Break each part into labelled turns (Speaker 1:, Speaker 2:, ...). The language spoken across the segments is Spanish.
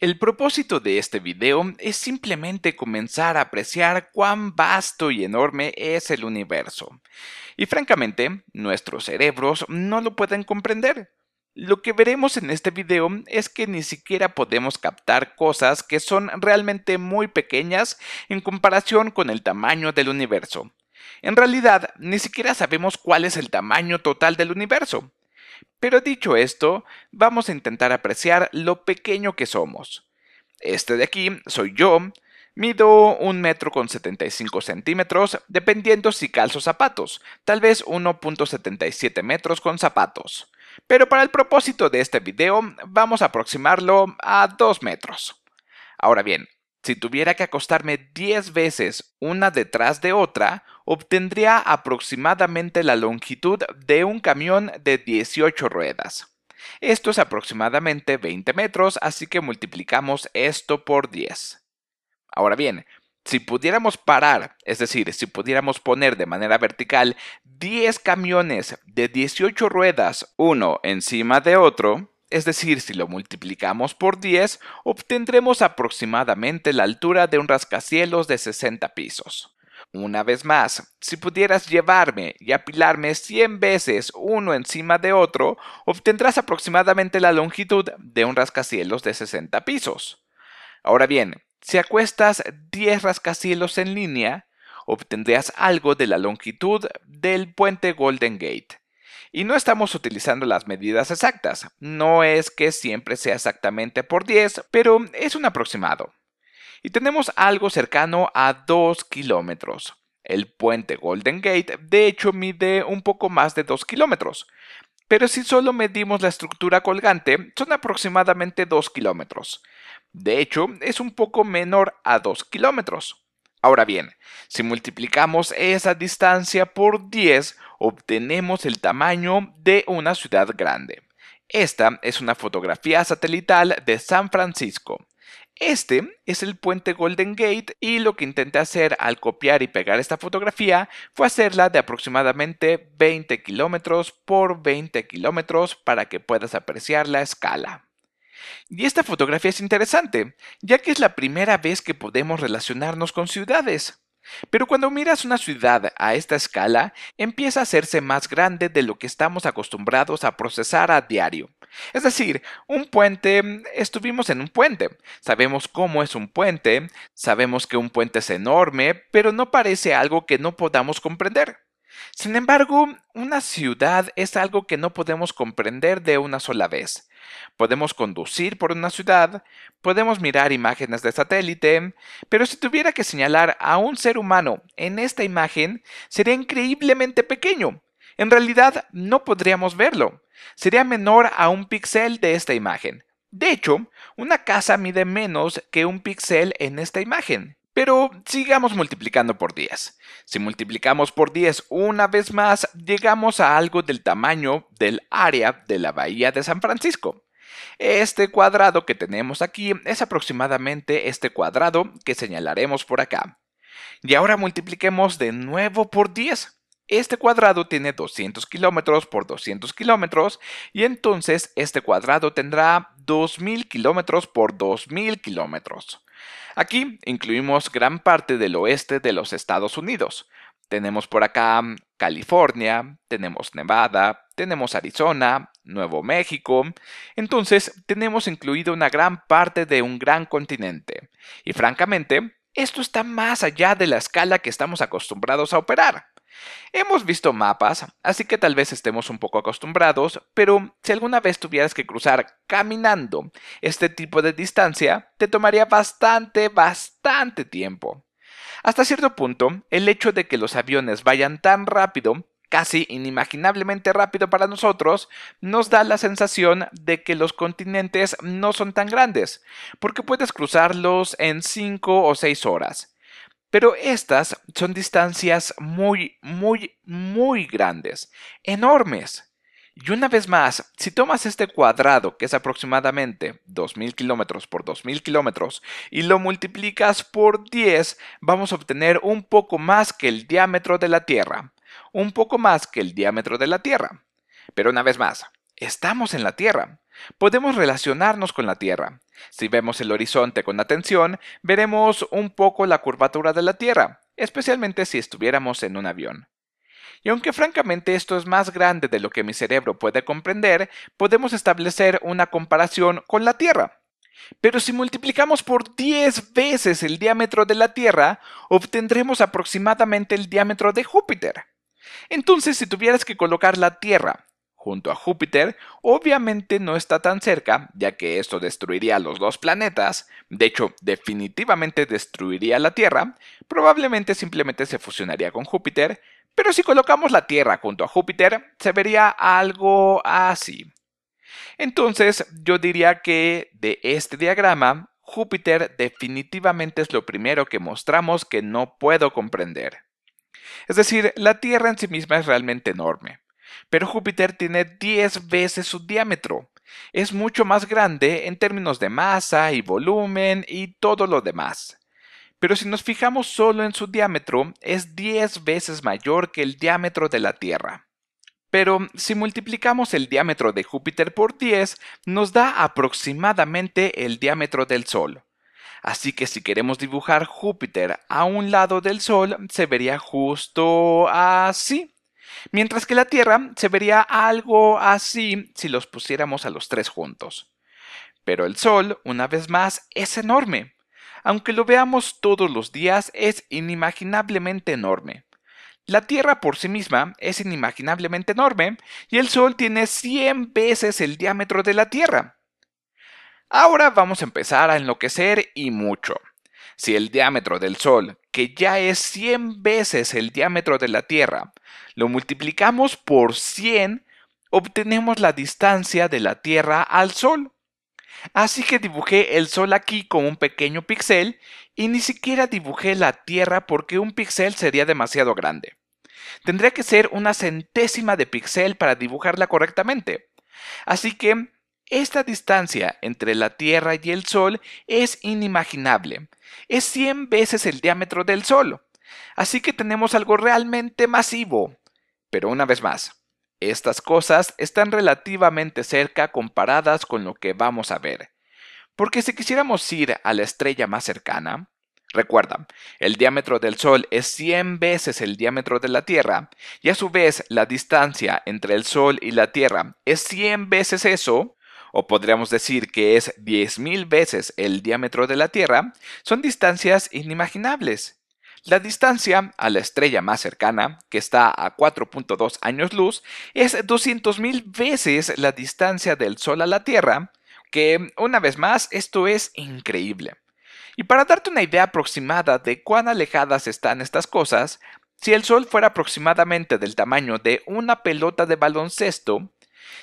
Speaker 1: El propósito de este video es simplemente comenzar a apreciar cuán vasto y enorme es el universo. Y francamente, nuestros cerebros no lo pueden comprender. Lo que veremos en este video es que ni siquiera podemos captar cosas que son realmente muy pequeñas en comparación con el tamaño del universo. En realidad, ni siquiera sabemos cuál es el tamaño total del universo. Pero dicho esto, vamos a intentar apreciar lo pequeño que somos. Este de aquí soy yo, mido un metro con 75 centímetros, dependiendo si calzo zapatos, tal vez 1.77 metros con zapatos. Pero para el propósito de este video, vamos a aproximarlo a 2 metros. Ahora bien, si tuviera que acostarme 10 veces una detrás de otra, obtendría aproximadamente la longitud de un camión de 18 ruedas. Esto es aproximadamente 20 metros, así que multiplicamos esto por 10. Ahora bien, si pudiéramos parar, es decir, si pudiéramos poner de manera vertical 10 camiones de 18 ruedas uno encima de otro, es decir, si lo multiplicamos por 10, obtendremos aproximadamente la altura de un rascacielos de 60 pisos. Una vez más, si pudieras llevarme y apilarme 100 veces uno encima de otro, obtendrás aproximadamente la longitud de un rascacielos de 60 pisos. Ahora bien, si acuestas 10 rascacielos en línea, obtendrías algo de la longitud del puente Golden Gate. Y no estamos utilizando las medidas exactas, no es que siempre sea exactamente por 10, pero es un aproximado y tenemos algo cercano a 2 kilómetros. El puente Golden Gate de hecho mide un poco más de 2 kilómetros, pero si solo medimos la estructura colgante son aproximadamente 2 kilómetros. De hecho, es un poco menor a 2 kilómetros. Ahora bien, si multiplicamos esa distancia por 10, obtenemos el tamaño de una ciudad grande. Esta es una fotografía satelital de San Francisco. Este es el puente Golden Gate y lo que intenté hacer al copiar y pegar esta fotografía fue hacerla de aproximadamente 20 kilómetros por 20 kilómetros para que puedas apreciar la escala. Y esta fotografía es interesante, ya que es la primera vez que podemos relacionarnos con ciudades. Pero cuando miras una ciudad a esta escala, empieza a hacerse más grande de lo que estamos acostumbrados a procesar a diario. Es decir, un puente, estuvimos en un puente, sabemos cómo es un puente, sabemos que un puente es enorme, pero no parece algo que no podamos comprender. Sin embargo, una ciudad es algo que no podemos comprender de una sola vez. Podemos conducir por una ciudad, podemos mirar imágenes de satélite, pero si tuviera que señalar a un ser humano en esta imagen, sería increíblemente pequeño. En realidad, no podríamos verlo sería menor a un píxel de esta imagen. De hecho, una casa mide menos que un píxel en esta imagen. Pero sigamos multiplicando por 10. Si multiplicamos por 10 una vez más, llegamos a algo del tamaño del área de la bahía de San Francisco. Este cuadrado que tenemos aquí es aproximadamente este cuadrado que señalaremos por acá. Y ahora multipliquemos de nuevo por 10. Este cuadrado tiene 200 kilómetros por 200 kilómetros y entonces este cuadrado tendrá 2000 kilómetros por 2000 kilómetros. Aquí incluimos gran parte del oeste de los Estados Unidos. Tenemos por acá mm, California, tenemos Nevada, tenemos Arizona, Nuevo México. Entonces tenemos incluido una gran parte de un gran continente. Y francamente, esto está más allá de la escala que estamos acostumbrados a operar. Hemos visto mapas, así que tal vez estemos un poco acostumbrados, pero si alguna vez tuvieras que cruzar caminando este tipo de distancia, te tomaría bastante, bastante tiempo. Hasta cierto punto, el hecho de que los aviones vayan tan rápido casi inimaginablemente rápido para nosotros, nos da la sensación de que los continentes no son tan grandes, porque puedes cruzarlos en 5 o 6 horas. Pero estas son distancias muy, muy, muy grandes, enormes. Y una vez más, si tomas este cuadrado, que es aproximadamente 2.000 kilómetros por 2.000 kilómetros, y lo multiplicas por 10, vamos a obtener un poco más que el diámetro de la Tierra. Un poco más que el diámetro de la Tierra. Pero una vez más, estamos en la Tierra. Podemos relacionarnos con la Tierra. Si vemos el horizonte con atención, veremos un poco la curvatura de la Tierra, especialmente si estuviéramos en un avión. Y aunque francamente esto es más grande de lo que mi cerebro puede comprender, podemos establecer una comparación con la Tierra. Pero si multiplicamos por 10 veces el diámetro de la Tierra, obtendremos aproximadamente el diámetro de Júpiter. Entonces, si tuvieras que colocar la Tierra junto a Júpiter, obviamente no está tan cerca, ya que esto destruiría los dos planetas, de hecho definitivamente destruiría la Tierra, probablemente simplemente se fusionaría con Júpiter, pero si colocamos la Tierra junto a Júpiter, se vería algo así. Entonces, yo diría que de este diagrama, Júpiter definitivamente es lo primero que mostramos que no puedo comprender. Es decir, la Tierra en sí misma es realmente enorme pero Júpiter tiene 10 veces su diámetro. Es mucho más grande en términos de masa y volumen y todo lo demás. Pero si nos fijamos solo en su diámetro, es 10 veces mayor que el diámetro de la Tierra. Pero si multiplicamos el diámetro de Júpiter por 10, nos da aproximadamente el diámetro del Sol. Así que si queremos dibujar Júpiter a un lado del Sol, se vería justo así. Mientras que la Tierra se vería algo así si los pusiéramos a los tres juntos. Pero el Sol, una vez más, es enorme. Aunque lo veamos todos los días, es inimaginablemente enorme. La Tierra por sí misma es inimaginablemente enorme y el Sol tiene 100 veces el diámetro de la Tierra. Ahora vamos a empezar a enloquecer y mucho. Si el diámetro del Sol que ya es 100 veces el diámetro de la Tierra, lo multiplicamos por 100, obtenemos la distancia de la Tierra al Sol. Así que dibujé el Sol aquí con un pequeño píxel y ni siquiera dibujé la Tierra porque un píxel sería demasiado grande. Tendría que ser una centésima de píxel para dibujarla correctamente. Así que esta distancia entre la Tierra y el Sol es inimaginable. Es 100 veces el diámetro del Sol. Así que tenemos algo realmente masivo. Pero una vez más, estas cosas están relativamente cerca comparadas con lo que vamos a ver. Porque si quisiéramos ir a la estrella más cercana, recuerda, el diámetro del Sol es 100 veces el diámetro de la Tierra, y a su vez la distancia entre el Sol y la Tierra es 100 veces eso, o podríamos decir que es 10.000 veces el diámetro de la Tierra, son distancias inimaginables. La distancia a la estrella más cercana, que está a 4.2 años luz, es 200.000 veces la distancia del Sol a la Tierra, que una vez más esto es increíble. Y para darte una idea aproximada de cuán alejadas están estas cosas, si el Sol fuera aproximadamente del tamaño de una pelota de baloncesto,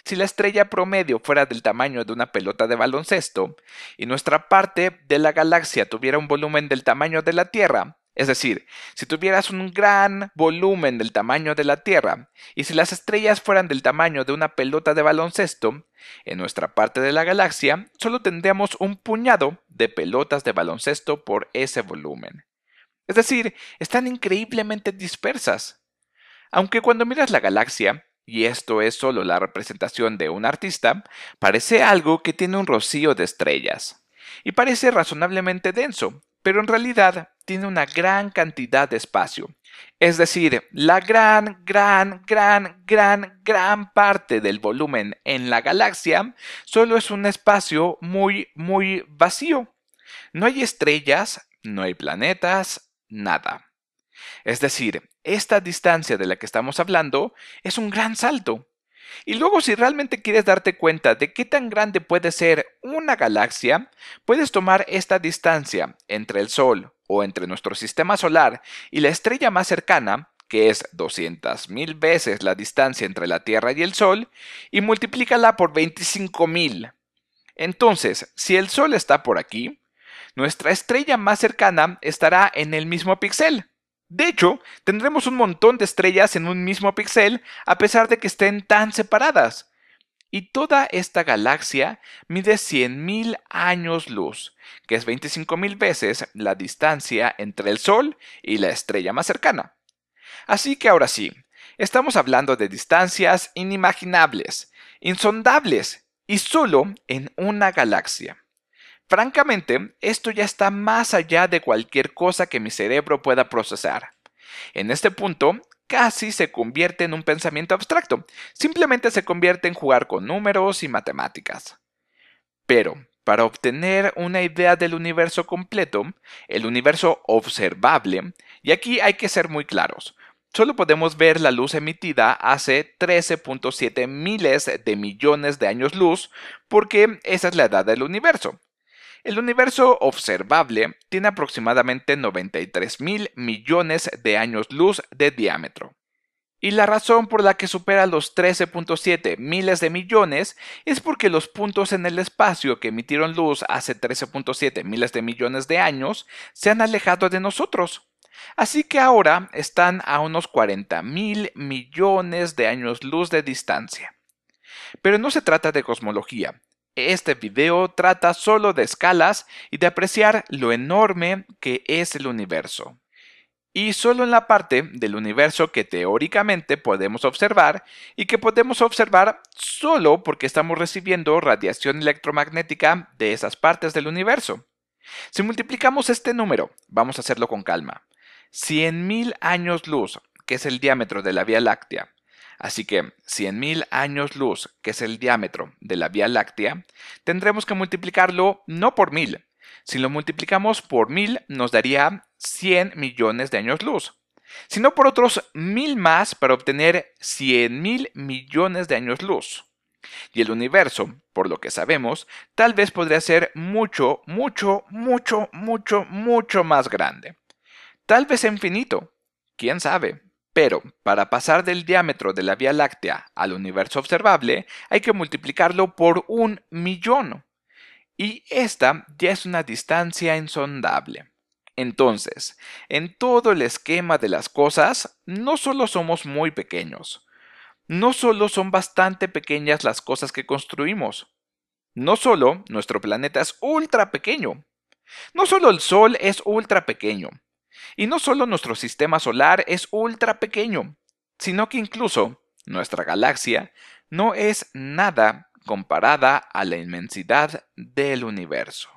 Speaker 1: si la estrella promedio fuera del tamaño de una pelota de baloncesto y nuestra parte de la galaxia tuviera un volumen del tamaño de la Tierra, es decir, si tuvieras un gran volumen del tamaño de la Tierra, y si las estrellas fueran del tamaño de una pelota de baloncesto, en nuestra parte de la galaxia solo tendríamos un puñado de pelotas de baloncesto por ese volumen. Es decir, están increíblemente dispersas. Aunque cuando miras la galaxia, y esto es solo la representación de un artista, parece algo que tiene un rocío de estrellas. Y parece razonablemente denso, pero en realidad tiene una gran cantidad de espacio. Es decir, la gran, gran, gran, gran, gran parte del volumen en la galaxia solo es un espacio muy, muy vacío. No hay estrellas, no hay planetas, nada. Es decir, esta distancia de la que estamos hablando es un gran salto. Y luego si realmente quieres darte cuenta de qué tan grande puede ser una galaxia, puedes tomar esta distancia entre el Sol o entre nuestro sistema solar y la estrella más cercana, que es 200.000 veces la distancia entre la Tierra y el Sol, y multiplícala por 25.000. Entonces, si el Sol está por aquí, nuestra estrella más cercana estará en el mismo píxel, de hecho, tendremos un montón de estrellas en un mismo píxel a pesar de que estén tan separadas. Y toda esta galaxia mide 100.000 años luz, que es 25.000 veces la distancia entre el Sol y la estrella más cercana. Así que ahora sí, estamos hablando de distancias inimaginables, insondables, y solo en una galaxia. Francamente, esto ya está más allá de cualquier cosa que mi cerebro pueda procesar. En este punto, casi se convierte en un pensamiento abstracto, simplemente se convierte en jugar con números y matemáticas. Pero, para obtener una idea del universo completo, el universo observable, y aquí hay que ser muy claros, solo podemos ver la luz emitida hace 13.7 miles de millones de años luz, porque esa es la edad del universo. El universo observable tiene aproximadamente 93 mil millones de años luz de diámetro. Y la razón por la que supera los 13.7 miles de millones es porque los puntos en el espacio que emitieron luz hace 13.7 miles de millones de años se han alejado de nosotros. Así que ahora están a unos 40 mil millones de años luz de distancia. Pero no se trata de cosmología, este video trata solo de escalas y de apreciar lo enorme que es el universo. Y solo en la parte del universo que teóricamente podemos observar y que podemos observar solo porque estamos recibiendo radiación electromagnética de esas partes del universo. Si multiplicamos este número, vamos a hacerlo con calma. 100.000 años luz, que es el diámetro de la Vía Láctea, Así que 100.000 años luz, que es el diámetro de la Vía Láctea, tendremos que multiplicarlo no por 1000. Si lo multiplicamos por 1000 nos daría 100 millones de años luz, sino por otros mil más para obtener 100.000 millones de años luz. Y el universo, por lo que sabemos, tal vez podría ser mucho, mucho, mucho, mucho, mucho más grande. Tal vez infinito. ¿Quién sabe? Pero para pasar del diámetro de la Vía Láctea al universo observable hay que multiplicarlo por un millón. Y esta ya es una distancia insondable. Entonces, en todo el esquema de las cosas, no solo somos muy pequeños, no solo son bastante pequeñas las cosas que construimos, no solo nuestro planeta es ultra pequeño, no solo el Sol es ultra pequeño, y no solo nuestro sistema solar es ultra pequeño, sino que incluso nuestra galaxia no es nada comparada a la inmensidad del universo.